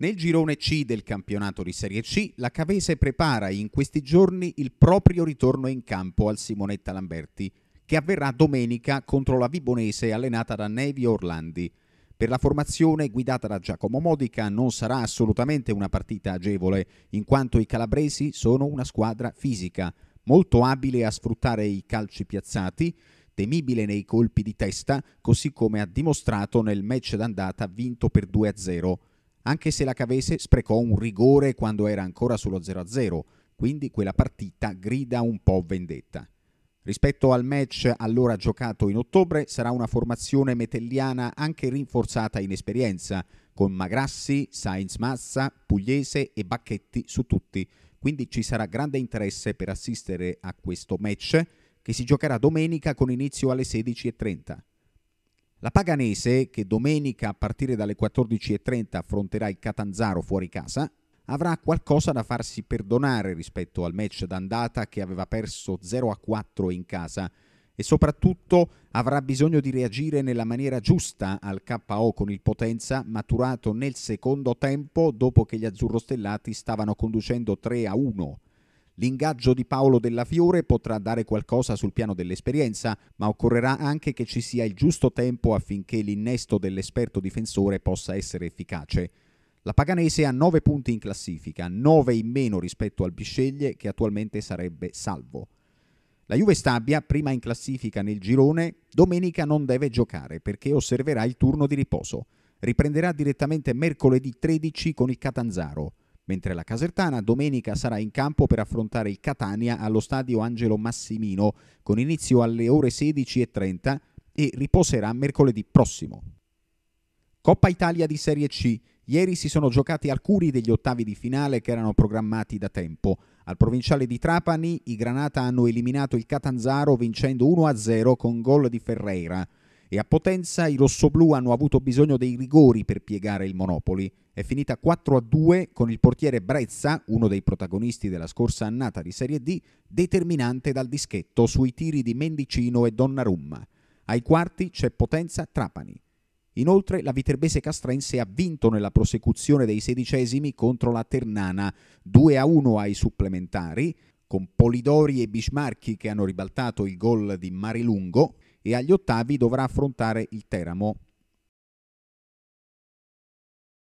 Nel girone C del campionato di Serie C, la Cavese prepara in questi giorni il proprio ritorno in campo al Simonetta Lamberti, che avverrà domenica contro la Vibonese allenata da Nevio Orlandi. Per la formazione guidata da Giacomo Modica non sarà assolutamente una partita agevole, in quanto i calabresi sono una squadra fisica, molto abile a sfruttare i calci piazzati, temibile nei colpi di testa, così come ha dimostrato nel match d'andata vinto per 2-0 anche se la Cavese sprecò un rigore quando era ancora sullo 0-0, quindi quella partita grida un po' vendetta. Rispetto al match allora giocato in ottobre, sarà una formazione metelliana anche rinforzata in esperienza, con Magrassi, Sainz Mazza, Pugliese e Bacchetti su tutti. Quindi ci sarà grande interesse per assistere a questo match che si giocherà domenica con inizio alle 16.30. La Paganese, che domenica a partire dalle 14.30 affronterà il Catanzaro fuori casa, avrà qualcosa da farsi perdonare rispetto al match d'andata che aveva perso 0-4 in casa e soprattutto avrà bisogno di reagire nella maniera giusta al KO con il Potenza maturato nel secondo tempo dopo che gli azzurrostellati stavano conducendo 3-1. L'ingaggio di Paolo Della Fiore potrà dare qualcosa sul piano dell'esperienza, ma occorrerà anche che ci sia il giusto tempo affinché l'innesto dell'esperto difensore possa essere efficace. La Paganese ha 9 punti in classifica, 9 in meno rispetto al Bisceglie che attualmente sarebbe salvo. La Juve Stabia, prima in classifica nel girone, domenica non deve giocare perché osserverà il turno di riposo. Riprenderà direttamente mercoledì 13 con il Catanzaro mentre la Casertana domenica sarà in campo per affrontare il Catania allo stadio Angelo Massimino con inizio alle ore 16.30 e riposerà mercoledì prossimo. Coppa Italia di Serie C. Ieri si sono giocati alcuni degli ottavi di finale che erano programmati da tempo. Al provinciale di Trapani i Granata hanno eliminato il Catanzaro vincendo 1-0 con gol di Ferreira e a Potenza i rossoblù hanno avuto bisogno dei rigori per piegare il Monopoli. È finita 4 a 2 con il portiere Brezza, uno dei protagonisti della scorsa annata di Serie D, determinante dal dischetto sui tiri di Mendicino e Donnarumma. Ai quarti c'è Potenza Trapani. Inoltre la Viterbese Castrense ha vinto nella prosecuzione dei sedicesimi contro la Ternana 2 a 1 ai supplementari, con Polidori e Bismarchi che hanno ribaltato il gol di Marilungo e agli ottavi dovrà affrontare il Teramo